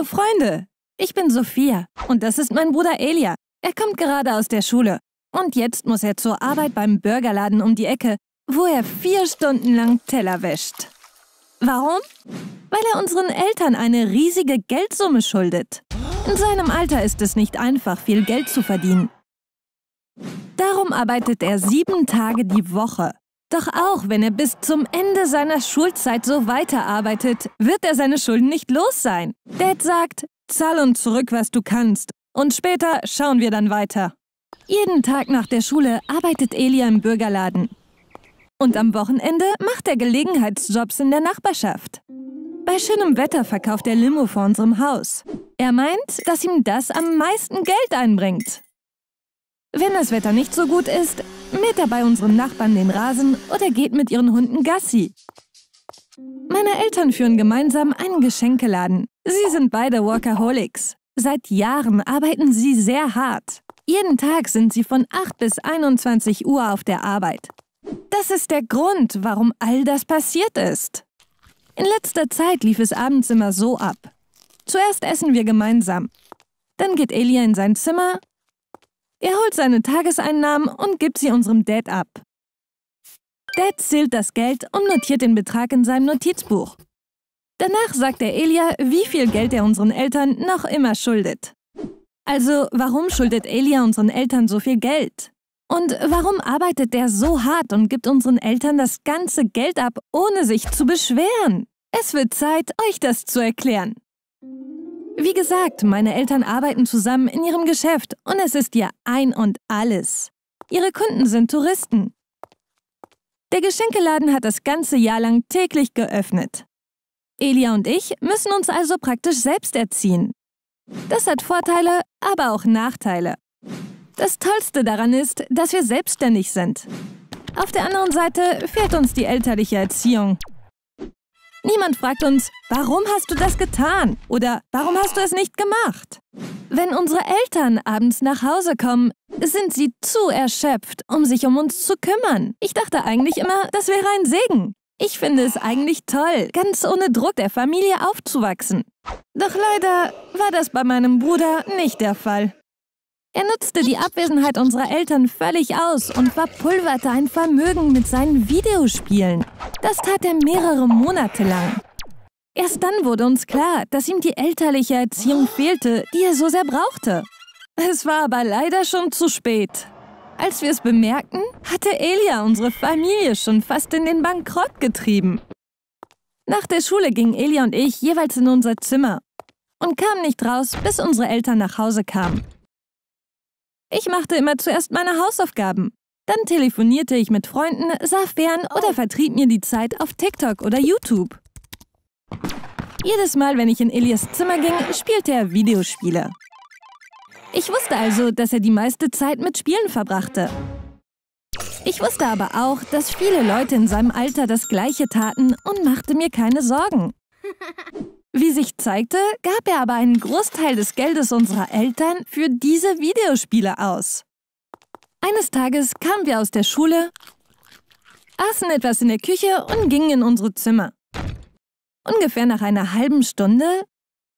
Hallo Freunde, ich bin Sophia und das ist mein Bruder Elia. Er kommt gerade aus der Schule und jetzt muss er zur Arbeit beim Burgerladen um die Ecke, wo er vier Stunden lang Teller wäscht. Warum? Weil er unseren Eltern eine riesige Geldsumme schuldet. In seinem Alter ist es nicht einfach, viel Geld zu verdienen. Darum arbeitet er sieben Tage die Woche. Doch auch wenn er bis zum Ende seiner Schulzeit so weiterarbeitet, wird er seine Schulden nicht los sein. Dad sagt, zahl uns zurück, was du kannst. Und später schauen wir dann weiter. Jeden Tag nach der Schule arbeitet Elia im Bürgerladen. Und am Wochenende macht er Gelegenheitsjobs in der Nachbarschaft. Bei schönem Wetter verkauft er Limo vor unserem Haus. Er meint, dass ihm das am meisten Geld einbringt. Wenn das Wetter nicht so gut ist, mäht er bei unserem Nachbarn den Rasen oder geht mit ihren Hunden Gassi. Meine Eltern führen gemeinsam einen Geschenkeladen. Sie sind beide Workaholics. Seit Jahren arbeiten sie sehr hart. Jeden Tag sind sie von 8 bis 21 Uhr auf der Arbeit. Das ist der Grund, warum all das passiert ist. In letzter Zeit lief es abends immer so ab. Zuerst essen wir gemeinsam. Dann geht Elia in sein Zimmer er holt seine Tageseinnahmen und gibt sie unserem Dad ab. Dad zählt das Geld und notiert den Betrag in seinem Notizbuch. Danach sagt er Elia, wie viel Geld er unseren Eltern noch immer schuldet. Also, warum schuldet Elia unseren Eltern so viel Geld? Und warum arbeitet er so hart und gibt unseren Eltern das ganze Geld ab, ohne sich zu beschweren? Es wird Zeit, euch das zu erklären. Wie gesagt, meine Eltern arbeiten zusammen in ihrem Geschäft und es ist ihr Ein und alles. Ihre Kunden sind Touristen. Der Geschenkeladen hat das ganze Jahr lang täglich geöffnet. Elia und ich müssen uns also praktisch selbst erziehen. Das hat Vorteile, aber auch Nachteile. Das Tollste daran ist, dass wir selbstständig sind. Auf der anderen Seite fehlt uns die elterliche Erziehung. Niemand fragt uns, warum hast du das getan oder warum hast du es nicht gemacht? Wenn unsere Eltern abends nach Hause kommen, sind sie zu erschöpft, um sich um uns zu kümmern. Ich dachte eigentlich immer, das wäre ein Segen. Ich finde es eigentlich toll, ganz ohne Druck der Familie aufzuwachsen. Doch leider war das bei meinem Bruder nicht der Fall. Er nutzte die Abwesenheit unserer Eltern völlig aus und verpulverte ein Vermögen mit seinen Videospielen. Das tat er mehrere Monate lang. Erst dann wurde uns klar, dass ihm die elterliche Erziehung fehlte, die er so sehr brauchte. Es war aber leider schon zu spät. Als wir es bemerkten, hatte Elia unsere Familie schon fast in den Bankrott getrieben. Nach der Schule gingen Elia und ich jeweils in unser Zimmer und kamen nicht raus, bis unsere Eltern nach Hause kamen. Ich machte immer zuerst meine Hausaufgaben. Dann telefonierte ich mit Freunden, sah fern oder oh. vertrieb mir die Zeit auf TikTok oder YouTube. Jedes Mal, wenn ich in Elias Zimmer ging, spielte er Videospiele. Ich wusste also, dass er die meiste Zeit mit Spielen verbrachte. Ich wusste aber auch, dass viele Leute in seinem Alter das Gleiche taten und machte mir keine Sorgen. Wie sich zeigte, gab er aber einen Großteil des Geldes unserer Eltern für diese Videospiele aus. Eines Tages kamen wir aus der Schule, aßen etwas in der Küche und gingen in unsere Zimmer. Ungefähr nach einer halben Stunde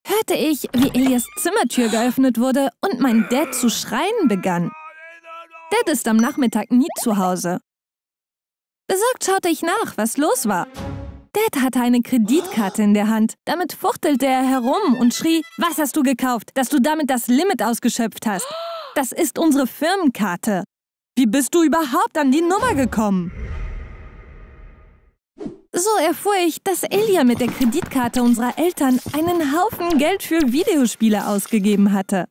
hörte ich, wie Elias Zimmertür geöffnet wurde und mein Dad zu schreien begann. Dad ist am Nachmittag nie zu Hause. Besorgt schaute ich nach, was los war. Dad hatte eine Kreditkarte in der Hand. Damit fuchtelte er herum und schrie, was hast du gekauft, dass du damit das Limit ausgeschöpft hast? Das ist unsere Firmenkarte. Wie bist du überhaupt an die Nummer gekommen? So erfuhr ich, dass Elia mit der Kreditkarte unserer Eltern einen Haufen Geld für Videospiele ausgegeben hatte.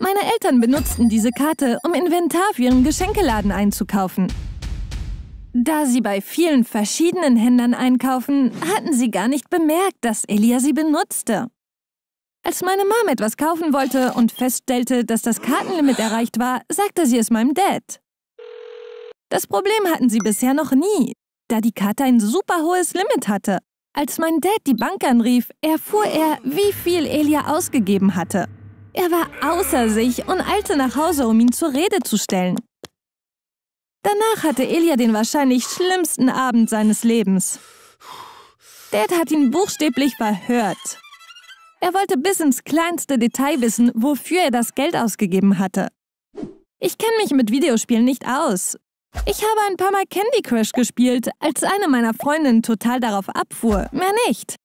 Meine Eltern benutzten diese Karte, um Inventar für ihren Geschenkeladen einzukaufen. Da sie bei vielen verschiedenen Händlern einkaufen, hatten sie gar nicht bemerkt, dass Elia sie benutzte. Als meine Mom etwas kaufen wollte und feststellte, dass das Kartenlimit erreicht war, sagte sie es meinem Dad. Das Problem hatten sie bisher noch nie, da die Karte ein super hohes Limit hatte. Als mein Dad die Bank anrief, erfuhr er, wie viel Elia ausgegeben hatte. Er war außer sich und eilte nach Hause, um ihn zur Rede zu stellen. Danach hatte Elia den wahrscheinlich schlimmsten Abend seines Lebens. Dad hat ihn buchstäblich verhört. Er wollte bis ins kleinste Detail wissen, wofür er das Geld ausgegeben hatte. Ich kenne mich mit Videospielen nicht aus. Ich habe ein paar Mal Candy Crush gespielt, als eine meiner Freundinnen total darauf abfuhr, mehr nicht.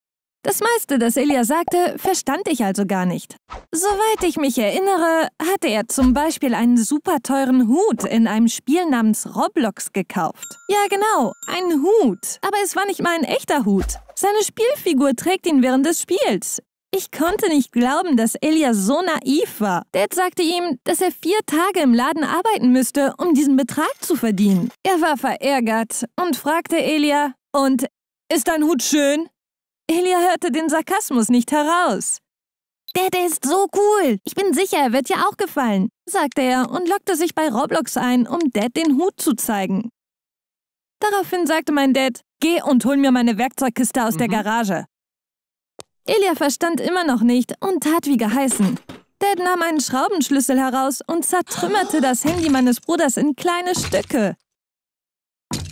Das meiste, das Ilya sagte, verstand ich also gar nicht. Soweit ich mich erinnere, hatte er zum Beispiel einen super teuren Hut in einem Spiel namens Roblox gekauft. Ja genau, einen Hut. Aber es war nicht mal ein echter Hut. Seine Spielfigur trägt ihn während des Spiels. Ich konnte nicht glauben, dass Ilya so naiv war. Dad sagte ihm, dass er vier Tage im Laden arbeiten müsste, um diesen Betrag zu verdienen. Er war verärgert und fragte Ilya, und ist dein Hut schön? Elia hörte den Sarkasmus nicht heraus. Der, der ist so cool. Ich bin sicher, er wird dir auch gefallen, sagte er und lockte sich bei Roblox ein, um Dad den Hut zu zeigen. Daraufhin sagte mein Dad, geh und hol mir meine Werkzeugkiste aus mhm. der Garage. Elia verstand immer noch nicht und tat wie geheißen. Dad nahm einen Schraubenschlüssel heraus und zertrümmerte das Handy meines Bruders in kleine Stücke.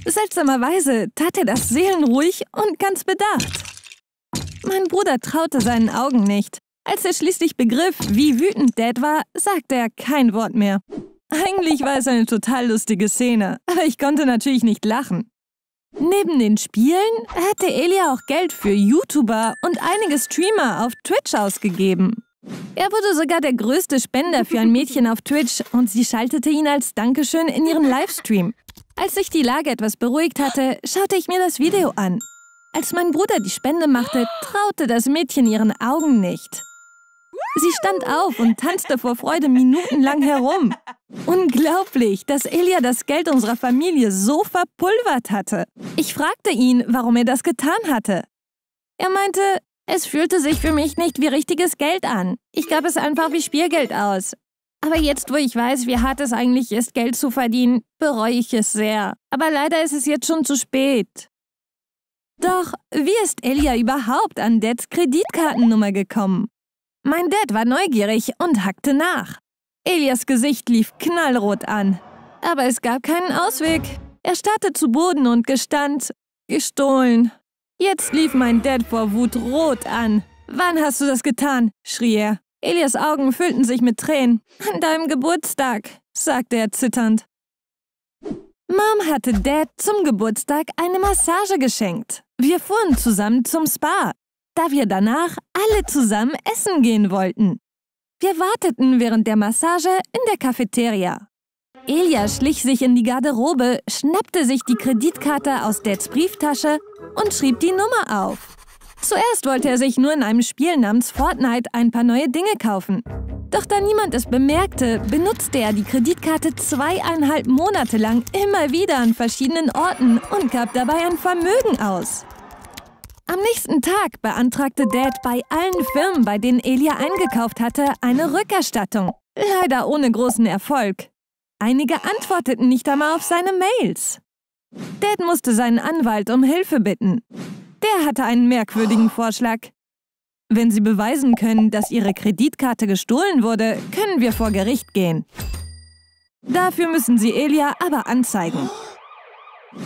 Seltsamerweise tat er das seelenruhig und ganz bedacht. Mein Bruder traute seinen Augen nicht. Als er schließlich begriff, wie wütend Dad war, sagte er kein Wort mehr. Eigentlich war es eine total lustige Szene, aber ich konnte natürlich nicht lachen. Neben den Spielen hatte Elia auch Geld für YouTuber und einige Streamer auf Twitch ausgegeben. Er wurde sogar der größte Spender für ein Mädchen auf Twitch und sie schaltete ihn als Dankeschön in ihren Livestream. Als sich die Lage etwas beruhigt hatte, schaute ich mir das Video an. Als mein Bruder die Spende machte, traute das Mädchen ihren Augen nicht. Sie stand auf und tanzte vor Freude minutenlang herum. Unglaublich, dass Elia das Geld unserer Familie so verpulvert hatte. Ich fragte ihn, warum er das getan hatte. Er meinte, es fühlte sich für mich nicht wie richtiges Geld an. Ich gab es einfach wie Spielgeld aus. Aber jetzt, wo ich weiß, wie hart es eigentlich ist, Geld zu verdienen, bereue ich es sehr. Aber leider ist es jetzt schon zu spät. Doch wie ist Elia überhaupt an Dads Kreditkartennummer gekommen? Mein Dad war neugierig und hackte nach. Elias Gesicht lief knallrot an. Aber es gab keinen Ausweg. Er starrte zu Boden und gestand, gestohlen. Jetzt lief mein Dad vor Wut rot an. Wann hast du das getan? schrie er. Elias Augen füllten sich mit Tränen. An deinem Geburtstag, sagte er zitternd. Mom hatte Dad zum Geburtstag eine Massage geschenkt. Wir fuhren zusammen zum Spa, da wir danach alle zusammen essen gehen wollten. Wir warteten während der Massage in der Cafeteria. Elia schlich sich in die Garderobe, schnappte sich die Kreditkarte aus Dads Brieftasche und schrieb die Nummer auf. Zuerst wollte er sich nur in einem Spiel namens Fortnite ein paar neue Dinge kaufen. Doch da niemand es bemerkte, benutzte er die Kreditkarte zweieinhalb Monate lang immer wieder an verschiedenen Orten und gab dabei ein Vermögen aus. Am nächsten Tag beantragte Dad bei allen Firmen, bei denen Elia eingekauft hatte, eine Rückerstattung. Leider ohne großen Erfolg. Einige antworteten nicht einmal auf seine Mails. Dad musste seinen Anwalt um Hilfe bitten. Der hatte einen merkwürdigen Vorschlag. Wenn Sie beweisen können, dass Ihre Kreditkarte gestohlen wurde, können wir vor Gericht gehen. Dafür müssen Sie Elia aber anzeigen.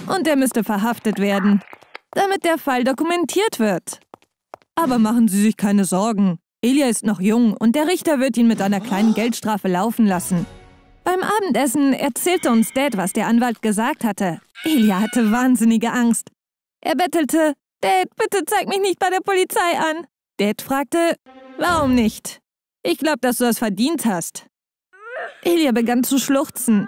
Und er müsste verhaftet werden, damit der Fall dokumentiert wird. Aber machen Sie sich keine Sorgen. Elia ist noch jung und der Richter wird ihn mit einer kleinen Geldstrafe laufen lassen. Beim Abendessen erzählte uns Dad, was der Anwalt gesagt hatte. Elia hatte wahnsinnige Angst. Er bettelte, Dad, bitte zeig mich nicht bei der Polizei an. Dad fragte, warum nicht? Ich glaube, dass du das verdient hast. Ilya begann zu schluchzen.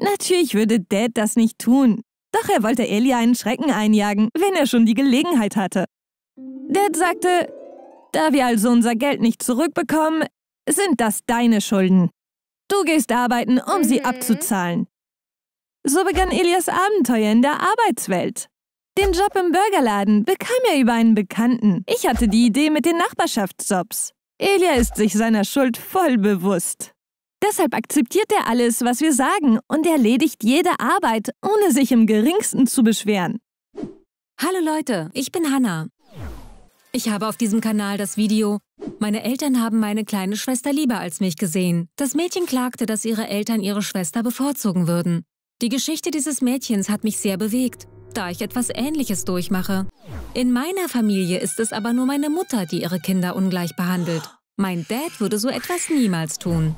Natürlich würde Dad das nicht tun, doch er wollte Ilya einen Schrecken einjagen, wenn er schon die Gelegenheit hatte. Dad sagte, da wir also unser Geld nicht zurückbekommen, sind das deine Schulden. Du gehst arbeiten, um mhm. sie abzuzahlen. So begann Elias Abenteuer in der Arbeitswelt. Den Job im Burgerladen bekam er über einen Bekannten. Ich hatte die Idee mit den Nachbarschaftsjobs. Elia ist sich seiner Schuld voll bewusst. Deshalb akzeptiert er alles, was wir sagen und erledigt jede Arbeit, ohne sich im geringsten zu beschweren. Hallo Leute, ich bin Hanna. Ich habe auf diesem Kanal das Video Meine Eltern haben meine kleine Schwester lieber als mich gesehen. Das Mädchen klagte, dass ihre Eltern ihre Schwester bevorzugen würden. Die Geschichte dieses Mädchens hat mich sehr bewegt da ich etwas Ähnliches durchmache. In meiner Familie ist es aber nur meine Mutter, die ihre Kinder ungleich behandelt. Mein Dad würde so etwas niemals tun.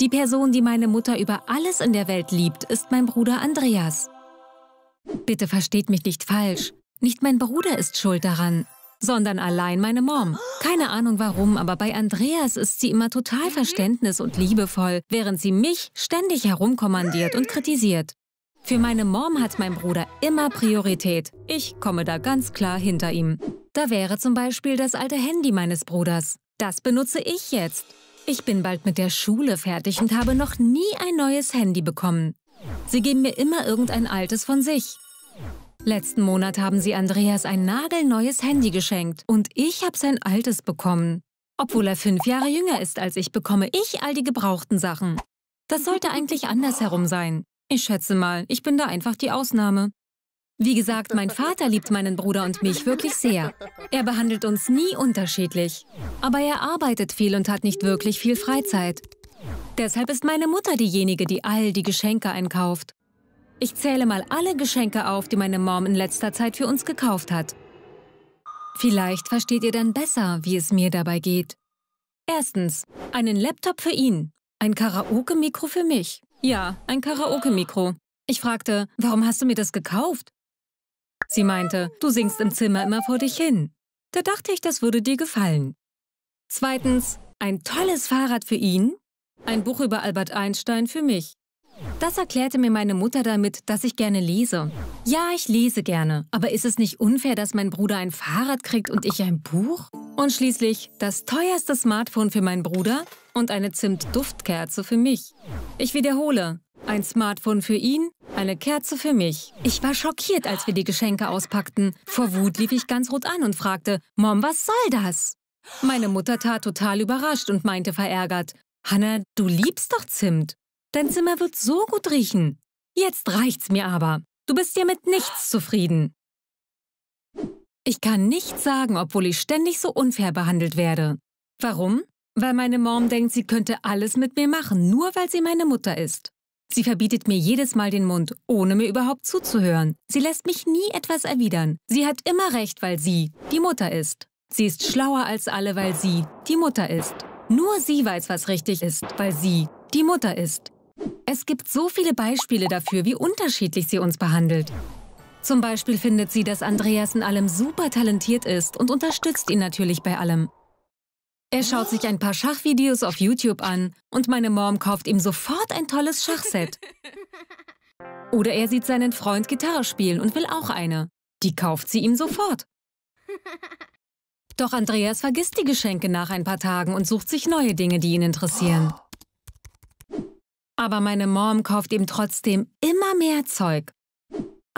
Die Person, die meine Mutter über alles in der Welt liebt, ist mein Bruder Andreas. Bitte versteht mich nicht falsch. Nicht mein Bruder ist schuld daran, sondern allein meine Mom. Keine Ahnung warum, aber bei Andreas ist sie immer total verständnis- und liebevoll, während sie mich ständig herumkommandiert und kritisiert. Für meine Mom hat mein Bruder immer Priorität. Ich komme da ganz klar hinter ihm. Da wäre zum Beispiel das alte Handy meines Bruders. Das benutze ich jetzt. Ich bin bald mit der Schule fertig und habe noch nie ein neues Handy bekommen. Sie geben mir immer irgendein altes von sich. Letzten Monat haben sie Andreas ein nagelneues Handy geschenkt und ich habe sein altes bekommen. Obwohl er fünf Jahre jünger ist als ich, bekomme ich all die gebrauchten Sachen. Das sollte eigentlich andersherum sein. Ich schätze mal, ich bin da einfach die Ausnahme. Wie gesagt, mein Vater liebt meinen Bruder und mich wirklich sehr. Er behandelt uns nie unterschiedlich. Aber er arbeitet viel und hat nicht wirklich viel Freizeit. Deshalb ist meine Mutter diejenige, die all die Geschenke einkauft. Ich zähle mal alle Geschenke auf, die meine Mom in letzter Zeit für uns gekauft hat. Vielleicht versteht ihr dann besser, wie es mir dabei geht. Erstens, einen Laptop für ihn, ein Karaoke-Mikro für mich, ja, ein Karaoke-Mikro. Ich fragte, warum hast du mir das gekauft? Sie meinte, du singst im Zimmer immer vor dich hin. Da dachte ich, das würde dir gefallen. Zweitens, ein tolles Fahrrad für ihn, ein Buch über Albert Einstein für mich. Das erklärte mir meine Mutter damit, dass ich gerne lese. Ja, ich lese gerne, aber ist es nicht unfair, dass mein Bruder ein Fahrrad kriegt und ich ein Buch? Und schließlich das teuerste Smartphone für meinen Bruder und eine Zimtduftkerze für mich. Ich wiederhole, ein Smartphone für ihn, eine Kerze für mich. Ich war schockiert, als wir die Geschenke auspackten. Vor Wut lief ich ganz rot an und fragte, Mom, was soll das? Meine Mutter tat total überrascht und meinte verärgert, Hanna, du liebst doch Zimt. Dein Zimmer wird so gut riechen. Jetzt reicht's mir aber. Du bist ja mit nichts zufrieden. Ich kann nichts sagen, obwohl ich ständig so unfair behandelt werde. Warum? Weil meine Mom denkt, sie könnte alles mit mir machen, nur weil sie meine Mutter ist. Sie verbietet mir jedes Mal den Mund, ohne mir überhaupt zuzuhören. Sie lässt mich nie etwas erwidern. Sie hat immer recht, weil sie die Mutter ist. Sie ist schlauer als alle, weil sie die Mutter ist. Nur sie weiß, was richtig ist, weil sie die Mutter ist. Es gibt so viele Beispiele dafür, wie unterschiedlich sie uns behandelt. Zum Beispiel findet sie, dass Andreas in allem super talentiert ist und unterstützt ihn natürlich bei allem. Er schaut sich ein paar Schachvideos auf YouTube an und meine Mom kauft ihm sofort ein tolles Schachset. Oder er sieht seinen Freund Gitarre spielen und will auch eine. Die kauft sie ihm sofort. Doch Andreas vergisst die Geschenke nach ein paar Tagen und sucht sich neue Dinge, die ihn interessieren. Oh. Aber meine Mom kauft ihm trotzdem immer mehr Zeug.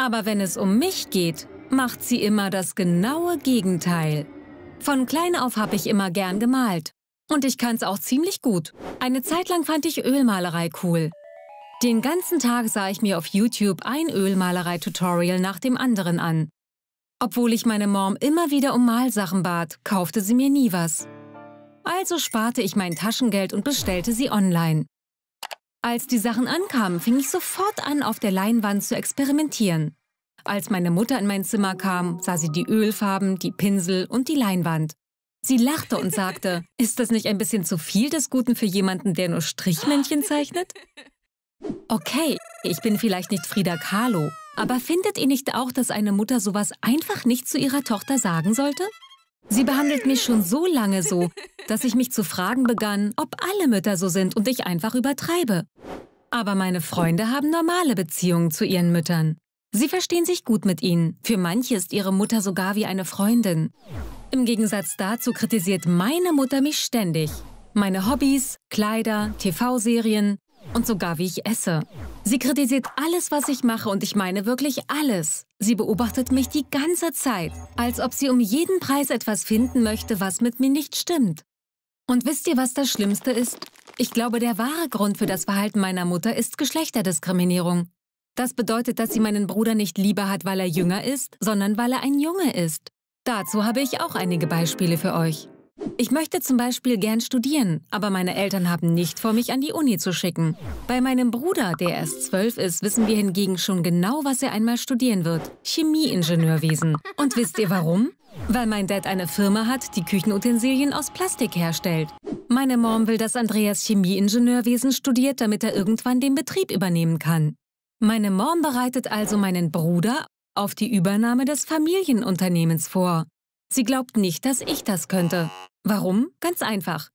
Aber wenn es um mich geht, macht sie immer das genaue Gegenteil. Von klein auf habe ich immer gern gemalt. Und ich kann's auch ziemlich gut. Eine Zeit lang fand ich Ölmalerei cool. Den ganzen Tag sah ich mir auf YouTube ein Ölmalerei-Tutorial nach dem anderen an. Obwohl ich meine Mom immer wieder um Malsachen bat, kaufte sie mir nie was. Also sparte ich mein Taschengeld und bestellte sie online. Als die Sachen ankamen, fing ich sofort an, auf der Leinwand zu experimentieren. Als meine Mutter in mein Zimmer kam, sah sie die Ölfarben, die Pinsel und die Leinwand. Sie lachte und sagte, ist das nicht ein bisschen zu viel des Guten für jemanden, der nur Strichmännchen zeichnet? Okay, ich bin vielleicht nicht Frida Kahlo, aber findet ihr nicht auch, dass eine Mutter sowas einfach nicht zu ihrer Tochter sagen sollte? Sie behandelt mich schon so lange so, dass ich mich zu fragen begann, ob alle Mütter so sind und ich einfach übertreibe. Aber meine Freunde haben normale Beziehungen zu ihren Müttern. Sie verstehen sich gut mit ihnen. Für manche ist ihre Mutter sogar wie eine Freundin. Im Gegensatz dazu kritisiert meine Mutter mich ständig. Meine Hobbys, Kleider, TV-Serien, und sogar wie ich esse. Sie kritisiert alles, was ich mache und ich meine wirklich alles. Sie beobachtet mich die ganze Zeit, als ob sie um jeden Preis etwas finden möchte, was mit mir nicht stimmt. Und wisst ihr, was das Schlimmste ist? Ich glaube, der wahre Grund für das Verhalten meiner Mutter ist Geschlechterdiskriminierung. Das bedeutet, dass sie meinen Bruder nicht lieber hat, weil er jünger ist, sondern weil er ein Junge ist. Dazu habe ich auch einige Beispiele für euch. Ich möchte zum Beispiel gern studieren, aber meine Eltern haben nicht vor, mich an die Uni zu schicken. Bei meinem Bruder, der erst zwölf ist, wissen wir hingegen schon genau, was er einmal studieren wird. Chemieingenieurwesen. Und wisst ihr warum? Weil mein Dad eine Firma hat, die Küchenutensilien aus Plastik herstellt. Meine Mom will, dass Andreas Chemieingenieurwesen studiert, damit er irgendwann den Betrieb übernehmen kann. Meine Mom bereitet also meinen Bruder auf die Übernahme des Familienunternehmens vor. Sie glaubt nicht, dass ich das könnte. Warum? Ganz einfach.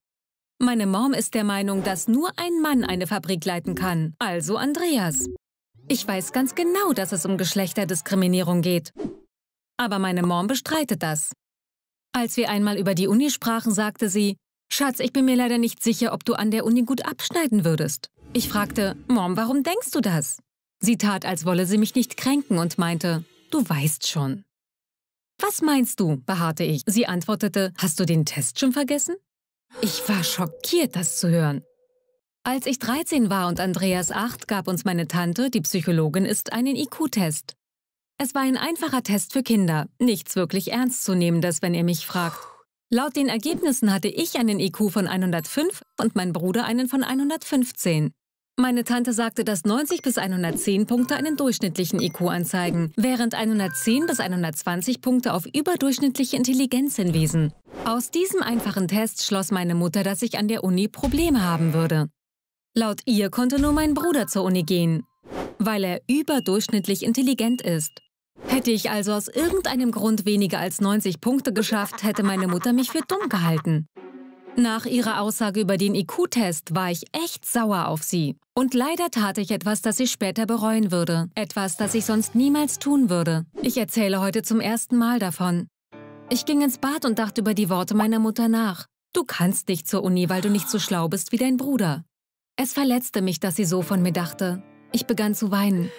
Meine Mom ist der Meinung, dass nur ein Mann eine Fabrik leiten kann, also Andreas. Ich weiß ganz genau, dass es um Geschlechterdiskriminierung geht. Aber meine Mom bestreitet das. Als wir einmal über die Uni sprachen, sagte sie, Schatz, ich bin mir leider nicht sicher, ob du an der Uni gut abschneiden würdest. Ich fragte, Mom, warum denkst du das? Sie tat, als wolle sie mich nicht kränken und meinte, du weißt schon. Was meinst du? beharrte ich. Sie antwortete, hast du den Test schon vergessen? Ich war schockiert, das zu hören. Als ich 13 war und Andreas 8, gab uns meine Tante, die Psychologin ist, einen IQ-Test. Es war ein einfacher Test für Kinder, nichts wirklich Ernstzunehmendes, wenn ihr mich fragt. Laut den Ergebnissen hatte ich einen IQ von 105 und mein Bruder einen von 115. Meine Tante sagte, dass 90 bis 110 Punkte einen durchschnittlichen IQ anzeigen, während 110 bis 120 Punkte auf überdurchschnittliche Intelligenz hinwiesen. Aus diesem einfachen Test schloss meine Mutter, dass ich an der Uni Probleme haben würde. Laut ihr konnte nur mein Bruder zur Uni gehen, weil er überdurchschnittlich intelligent ist. Hätte ich also aus irgendeinem Grund weniger als 90 Punkte geschafft, hätte meine Mutter mich für dumm gehalten. Nach ihrer Aussage über den IQ-Test war ich echt sauer auf sie. Und leider tat ich etwas, das ich später bereuen würde. Etwas, das ich sonst niemals tun würde. Ich erzähle heute zum ersten Mal davon. Ich ging ins Bad und dachte über die Worte meiner Mutter nach. Du kannst nicht zur Uni, weil du nicht so schlau bist wie dein Bruder. Es verletzte mich, dass sie so von mir dachte. Ich begann zu weinen.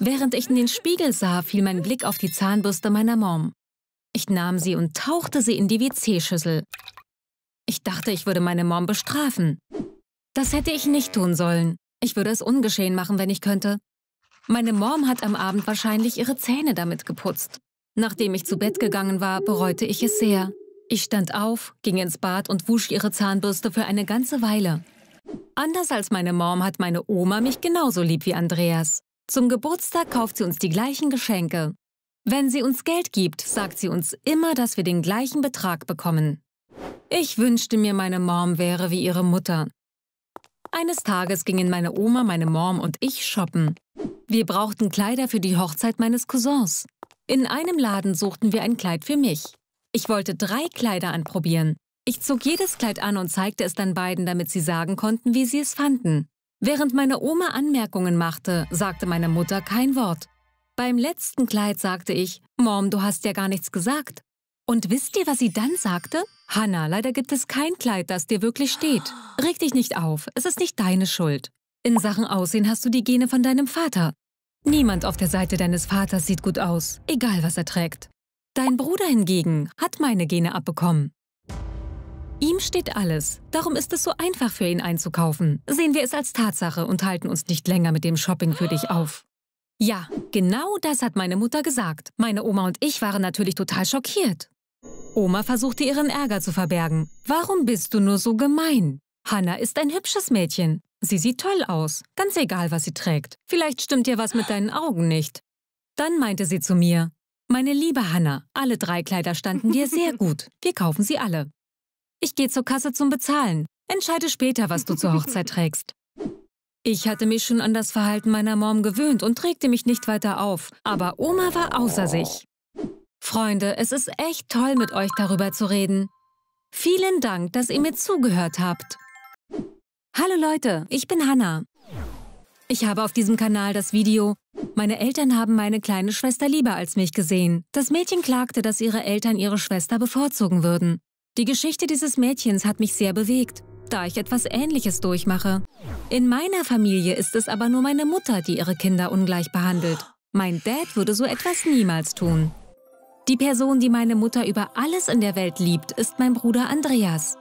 Während ich in den Spiegel sah, fiel mein Blick auf die Zahnbürste meiner Mom. Ich nahm sie und tauchte sie in die WC-Schüssel. Ich dachte, ich würde meine Mom bestrafen. Das hätte ich nicht tun sollen. Ich würde es ungeschehen machen, wenn ich könnte. Meine Mom hat am Abend wahrscheinlich ihre Zähne damit geputzt. Nachdem ich zu Bett gegangen war, bereute ich es sehr. Ich stand auf, ging ins Bad und wusch ihre Zahnbürste für eine ganze Weile. Anders als meine Mom hat meine Oma mich genauso lieb wie Andreas. Zum Geburtstag kauft sie uns die gleichen Geschenke. Wenn sie uns Geld gibt, sagt sie uns immer, dass wir den gleichen Betrag bekommen. Ich wünschte mir, meine Mom wäre wie ihre Mutter. Eines Tages gingen meine Oma, meine Mom und ich shoppen. Wir brauchten Kleider für die Hochzeit meines Cousins. In einem Laden suchten wir ein Kleid für mich. Ich wollte drei Kleider anprobieren. Ich zog jedes Kleid an und zeigte es dann beiden, damit sie sagen konnten, wie sie es fanden. Während meine Oma Anmerkungen machte, sagte meine Mutter kein Wort. Beim letzten Kleid sagte ich, Mom, du hast ja gar nichts gesagt. Und wisst ihr, was sie dann sagte? Hanna, leider gibt es kein Kleid, das dir wirklich steht. Reg dich nicht auf, es ist nicht deine Schuld. In Sachen Aussehen hast du die Gene von deinem Vater. Niemand auf der Seite deines Vaters sieht gut aus, egal was er trägt. Dein Bruder hingegen hat meine Gene abbekommen. Ihm steht alles, darum ist es so einfach für ihn einzukaufen. Sehen wir es als Tatsache und halten uns nicht länger mit dem Shopping für dich auf. Ja, genau das hat meine Mutter gesagt. Meine Oma und ich waren natürlich total schockiert. Oma versuchte ihren Ärger zu verbergen. Warum bist du nur so gemein? Hanna ist ein hübsches Mädchen. Sie sieht toll aus, ganz egal, was sie trägt. Vielleicht stimmt dir was mit deinen Augen nicht. Dann meinte sie zu mir, meine liebe Hanna, alle drei Kleider standen dir sehr gut. Wir kaufen sie alle. Ich gehe zur Kasse zum Bezahlen. Entscheide später, was du zur Hochzeit trägst. Ich hatte mich schon an das Verhalten meiner Mom gewöhnt und regte mich nicht weiter auf, aber Oma war außer sich. Freunde, es ist echt toll, mit euch darüber zu reden. Vielen Dank, dass ihr mir zugehört habt. Hallo Leute, ich bin Hannah. Ich habe auf diesem Kanal das Video Meine Eltern haben meine kleine Schwester lieber als mich gesehen. Das Mädchen klagte, dass ihre Eltern ihre Schwester bevorzugen würden. Die Geschichte dieses Mädchens hat mich sehr bewegt, da ich etwas Ähnliches durchmache. In meiner Familie ist es aber nur meine Mutter, die ihre Kinder ungleich behandelt. Mein Dad würde so etwas niemals tun. Die Person, die meine Mutter über alles in der Welt liebt, ist mein Bruder Andreas.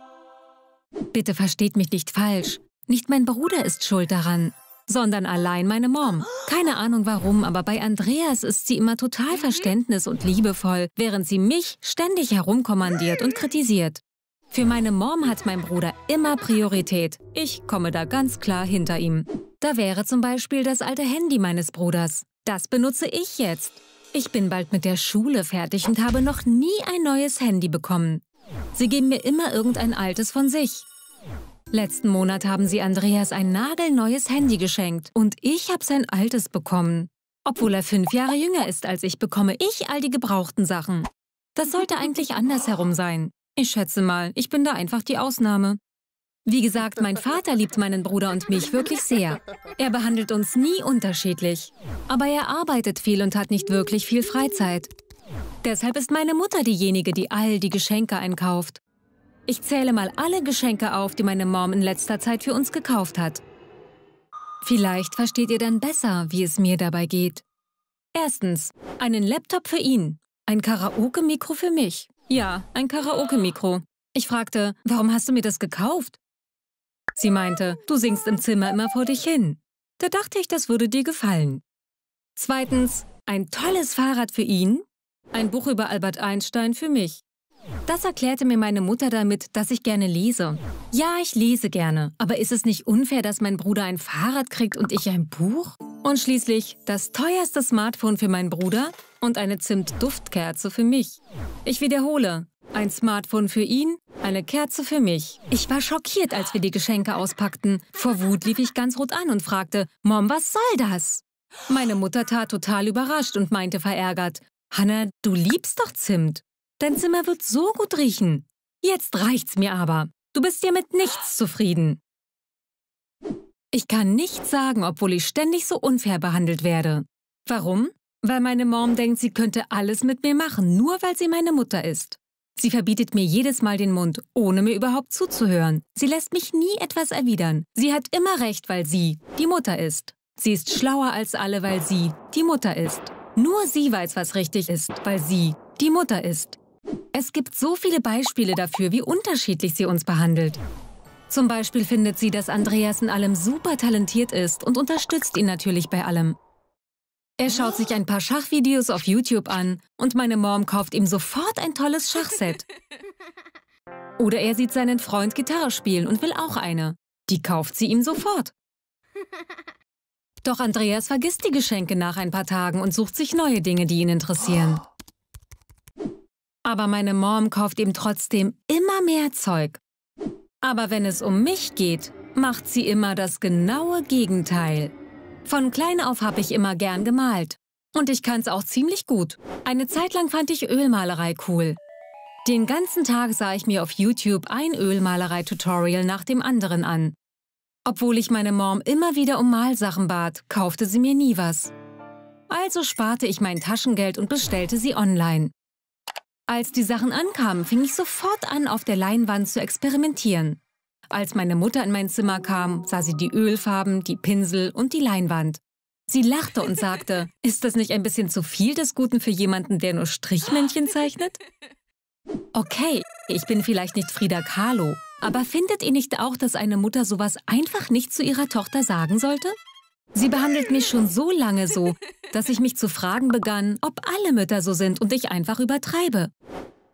Bitte versteht mich nicht falsch. Nicht mein Bruder ist schuld daran, sondern allein meine Mom. Keine Ahnung warum, aber bei Andreas ist sie immer total verständnis- und liebevoll, während sie mich ständig herumkommandiert und kritisiert. Für meine Mom hat mein Bruder immer Priorität. Ich komme da ganz klar hinter ihm. Da wäre zum Beispiel das alte Handy meines Bruders. Das benutze ich jetzt. Ich bin bald mit der Schule fertig und habe noch nie ein neues Handy bekommen. Sie geben mir immer irgendein altes von sich. Letzten Monat haben sie Andreas ein nagelneues Handy geschenkt und ich habe sein altes bekommen. Obwohl er fünf Jahre jünger ist als ich, bekomme ich all die gebrauchten Sachen. Das sollte eigentlich andersherum sein. Ich schätze mal, ich bin da einfach die Ausnahme. Wie gesagt, mein Vater liebt meinen Bruder und mich wirklich sehr. Er behandelt uns nie unterschiedlich. Aber er arbeitet viel und hat nicht wirklich viel Freizeit. Deshalb ist meine Mutter diejenige, die all die Geschenke einkauft. Ich zähle mal alle Geschenke auf, die meine Mom in letzter Zeit für uns gekauft hat. Vielleicht versteht ihr dann besser, wie es mir dabei geht. Erstens, einen Laptop für ihn, ein Karaoke-Mikro für mich. Ja, ein Karaoke-Mikro. Ich fragte, warum hast du mir das gekauft? Sie meinte, du singst im Zimmer immer vor dich hin. Da dachte ich, das würde dir gefallen. Zweitens, ein tolles Fahrrad für ihn, ein Buch über Albert Einstein für mich. Das erklärte mir meine Mutter damit, dass ich gerne lese. Ja, ich lese gerne, aber ist es nicht unfair, dass mein Bruder ein Fahrrad kriegt und ich ein Buch? Und schließlich das teuerste Smartphone für meinen Bruder und eine Zimtduftkerze für mich. Ich wiederhole, ein Smartphone für ihn, eine Kerze für mich. Ich war schockiert, als wir die Geschenke auspackten. Vor Wut lief ich ganz rot an und fragte, Mom, was soll das? Meine Mutter tat total überrascht und meinte verärgert, Hanna, du liebst doch Zimt. Dein Zimmer wird so gut riechen. Jetzt reicht's mir aber. Du bist ja mit nichts zufrieden. Ich kann nichts sagen, obwohl ich ständig so unfair behandelt werde. Warum? Weil meine Mom denkt, sie könnte alles mit mir machen, nur weil sie meine Mutter ist. Sie verbietet mir jedes Mal den Mund, ohne mir überhaupt zuzuhören. Sie lässt mich nie etwas erwidern. Sie hat immer recht, weil sie die Mutter ist. Sie ist schlauer als alle, weil sie die Mutter ist. Nur sie weiß, was richtig ist, weil sie die Mutter ist. Es gibt so viele Beispiele dafür, wie unterschiedlich sie uns behandelt. Zum Beispiel findet sie, dass Andreas in allem super talentiert ist und unterstützt ihn natürlich bei allem. Er schaut sich ein paar Schachvideos auf YouTube an und meine Mom kauft ihm sofort ein tolles Schachset. Oder er sieht seinen Freund Gitarre spielen und will auch eine. Die kauft sie ihm sofort. Doch Andreas vergisst die Geschenke nach ein paar Tagen und sucht sich neue Dinge, die ihn interessieren. Aber meine Mom kauft ihm trotzdem immer mehr Zeug. Aber wenn es um mich geht, macht sie immer das genaue Gegenteil. Von klein auf habe ich immer gern gemalt. Und ich kann es auch ziemlich gut. Eine Zeit lang fand ich Ölmalerei cool. Den ganzen Tag sah ich mir auf YouTube ein Ölmalerei-Tutorial nach dem anderen an. Obwohl ich meine Mom immer wieder um Malsachen bat, kaufte sie mir nie was. Also sparte ich mein Taschengeld und bestellte sie online. Als die Sachen ankamen, fing ich sofort an, auf der Leinwand zu experimentieren. Als meine Mutter in mein Zimmer kam, sah sie die Ölfarben, die Pinsel und die Leinwand. Sie lachte und sagte, ist das nicht ein bisschen zu viel des Guten für jemanden, der nur Strichmännchen zeichnet? Okay, ich bin vielleicht nicht Frida Kahlo, aber findet ihr nicht auch, dass eine Mutter sowas einfach nicht zu ihrer Tochter sagen sollte? Sie behandelt mich schon so lange so, dass ich mich zu fragen begann, ob alle Mütter so sind und ich einfach übertreibe.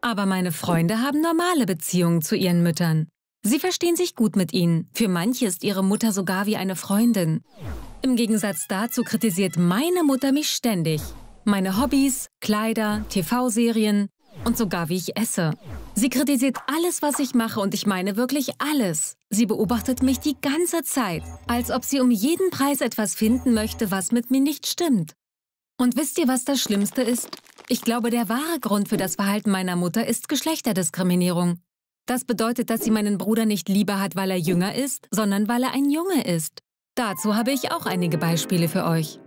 Aber meine Freunde haben normale Beziehungen zu ihren Müttern. Sie verstehen sich gut mit ihnen. Für manche ist ihre Mutter sogar wie eine Freundin. Im Gegensatz dazu kritisiert meine Mutter mich ständig. Meine Hobbys, Kleider, TV-Serien und sogar wie ich esse. Sie kritisiert alles, was ich mache und ich meine wirklich alles. Sie beobachtet mich die ganze Zeit, als ob sie um jeden Preis etwas finden möchte, was mit mir nicht stimmt. Und wisst ihr, was das Schlimmste ist? Ich glaube, der wahre Grund für das Verhalten meiner Mutter ist Geschlechterdiskriminierung. Das bedeutet, dass sie meinen Bruder nicht lieber hat, weil er jünger ist, sondern weil er ein Junge ist. Dazu habe ich auch einige Beispiele für euch.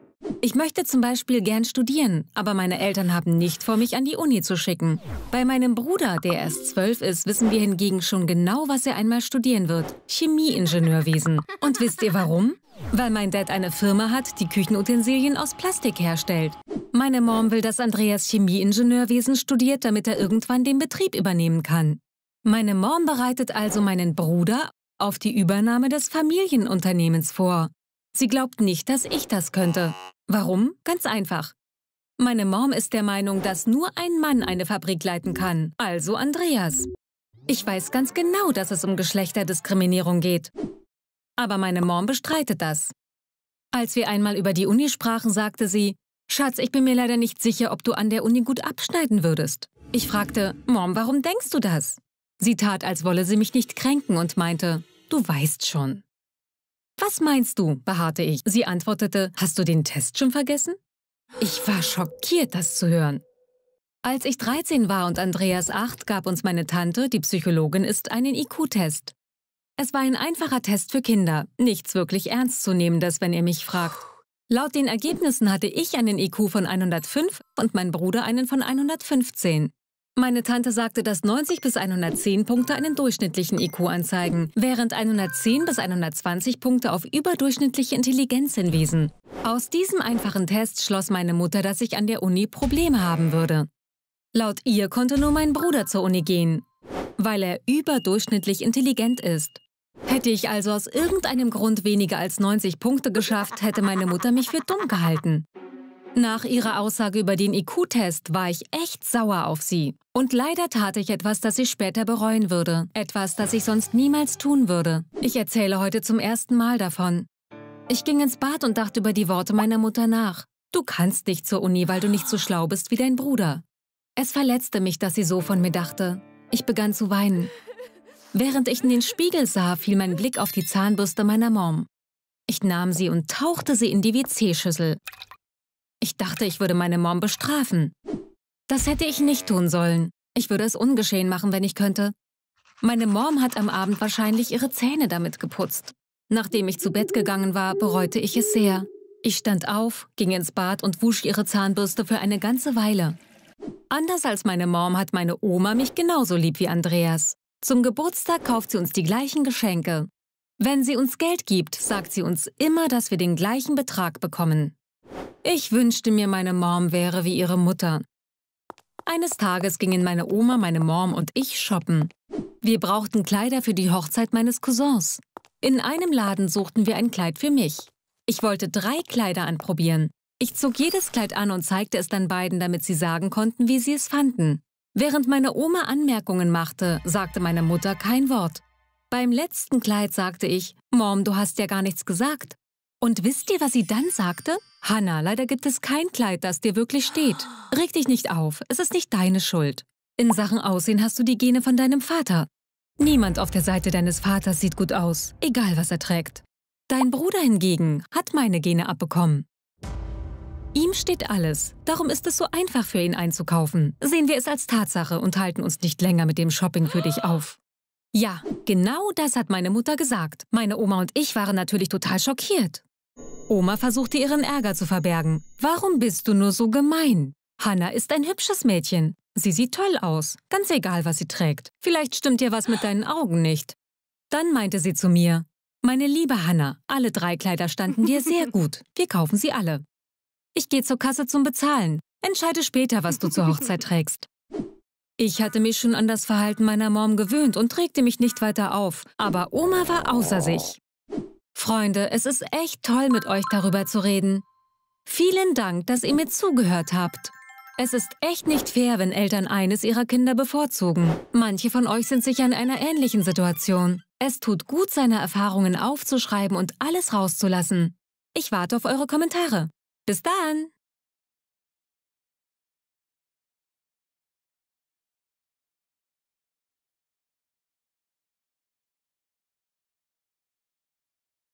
Ich möchte zum Beispiel gern studieren, aber meine Eltern haben nicht vor, mich an die Uni zu schicken. Bei meinem Bruder, der erst zwölf ist, wissen wir hingegen schon genau, was er einmal studieren wird. Chemieingenieurwesen. Und wisst ihr warum? Weil mein Dad eine Firma hat, die Küchenutensilien aus Plastik herstellt. Meine Mom will, dass Andreas Chemieingenieurwesen studiert, damit er irgendwann den Betrieb übernehmen kann. Meine Mom bereitet also meinen Bruder auf die Übernahme des Familienunternehmens vor. Sie glaubt nicht, dass ich das könnte. Warum? Ganz einfach. Meine Mom ist der Meinung, dass nur ein Mann eine Fabrik leiten kann, also Andreas. Ich weiß ganz genau, dass es um Geschlechterdiskriminierung geht. Aber meine Mom bestreitet das. Als wir einmal über die Uni sprachen, sagte sie, Schatz, ich bin mir leider nicht sicher, ob du an der Uni gut abschneiden würdest. Ich fragte, Mom, warum denkst du das? Sie tat, als wolle sie mich nicht kränken und meinte, du weißt schon. Was meinst du? beharrte ich. Sie antwortete, hast du den Test schon vergessen? Ich war schockiert, das zu hören. Als ich 13 war und Andreas 8, gab uns meine Tante, die Psychologin ist, einen IQ-Test. Es war ein einfacher Test für Kinder, nichts wirklich Ernstzunehmendes, wenn ihr mich fragt. Laut den Ergebnissen hatte ich einen IQ von 105 und mein Bruder einen von 115. Meine Tante sagte, dass 90 bis 110 Punkte einen durchschnittlichen IQ anzeigen, während 110 bis 120 Punkte auf überdurchschnittliche Intelligenz hinwiesen. Aus diesem einfachen Test schloss meine Mutter, dass ich an der Uni Probleme haben würde. Laut ihr konnte nur mein Bruder zur Uni gehen, weil er überdurchschnittlich intelligent ist. Hätte ich also aus irgendeinem Grund weniger als 90 Punkte geschafft, hätte meine Mutter mich für dumm gehalten. Nach ihrer Aussage über den IQ-Test war ich echt sauer auf sie. Und leider tat ich etwas, das ich später bereuen würde. Etwas, das ich sonst niemals tun würde. Ich erzähle heute zum ersten Mal davon. Ich ging ins Bad und dachte über die Worte meiner Mutter nach. Du kannst nicht zur Uni, weil du nicht so schlau bist wie dein Bruder. Es verletzte mich, dass sie so von mir dachte. Ich begann zu weinen. Während ich in den Spiegel sah, fiel mein Blick auf die Zahnbürste meiner Mom. Ich nahm sie und tauchte sie in die WC-Schüssel. Ich dachte, ich würde meine Mom bestrafen. Das hätte ich nicht tun sollen. Ich würde es ungeschehen machen, wenn ich könnte. Meine Mom hat am Abend wahrscheinlich ihre Zähne damit geputzt. Nachdem ich zu Bett gegangen war, bereute ich es sehr. Ich stand auf, ging ins Bad und wusch ihre Zahnbürste für eine ganze Weile. Anders als meine Mom hat meine Oma mich genauso lieb wie Andreas. Zum Geburtstag kauft sie uns die gleichen Geschenke. Wenn sie uns Geld gibt, sagt sie uns immer, dass wir den gleichen Betrag bekommen. Ich wünschte mir, meine Mom wäre wie ihre Mutter. Eines Tages gingen meine Oma, meine Mom und ich shoppen. Wir brauchten Kleider für die Hochzeit meines Cousins. In einem Laden suchten wir ein Kleid für mich. Ich wollte drei Kleider anprobieren. Ich zog jedes Kleid an und zeigte es dann beiden, damit sie sagen konnten, wie sie es fanden. Während meine Oma Anmerkungen machte, sagte meine Mutter kein Wort. Beim letzten Kleid sagte ich, Mom, du hast ja gar nichts gesagt. Und wisst ihr, was sie dann sagte? Hanna, leider gibt es kein Kleid, das dir wirklich steht. Reg dich nicht auf, es ist nicht deine Schuld. In Sachen Aussehen hast du die Gene von deinem Vater. Niemand auf der Seite deines Vaters sieht gut aus, egal was er trägt. Dein Bruder hingegen hat meine Gene abbekommen. Ihm steht alles, darum ist es so einfach für ihn einzukaufen. Sehen wir es als Tatsache und halten uns nicht länger mit dem Shopping für dich auf. Ja, genau das hat meine Mutter gesagt. Meine Oma und ich waren natürlich total schockiert. Oma versuchte ihren Ärger zu verbergen. Warum bist du nur so gemein? Hanna ist ein hübsches Mädchen. Sie sieht toll aus, ganz egal, was sie trägt. Vielleicht stimmt dir was mit deinen Augen nicht. Dann meinte sie zu mir, meine liebe Hanna, alle drei Kleider standen dir sehr gut. Wir kaufen sie alle. Ich gehe zur Kasse zum Bezahlen. Entscheide später, was du zur Hochzeit trägst. Ich hatte mich schon an das Verhalten meiner Mom gewöhnt und regte mich nicht weiter auf, aber Oma war außer sich. Freunde, es ist echt toll, mit euch darüber zu reden. Vielen Dank, dass ihr mir zugehört habt. Es ist echt nicht fair, wenn Eltern eines ihrer Kinder bevorzugen. Manche von euch sind sicher in einer ähnlichen Situation. Es tut gut, seine Erfahrungen aufzuschreiben und alles rauszulassen. Ich warte auf eure Kommentare. Bis dann!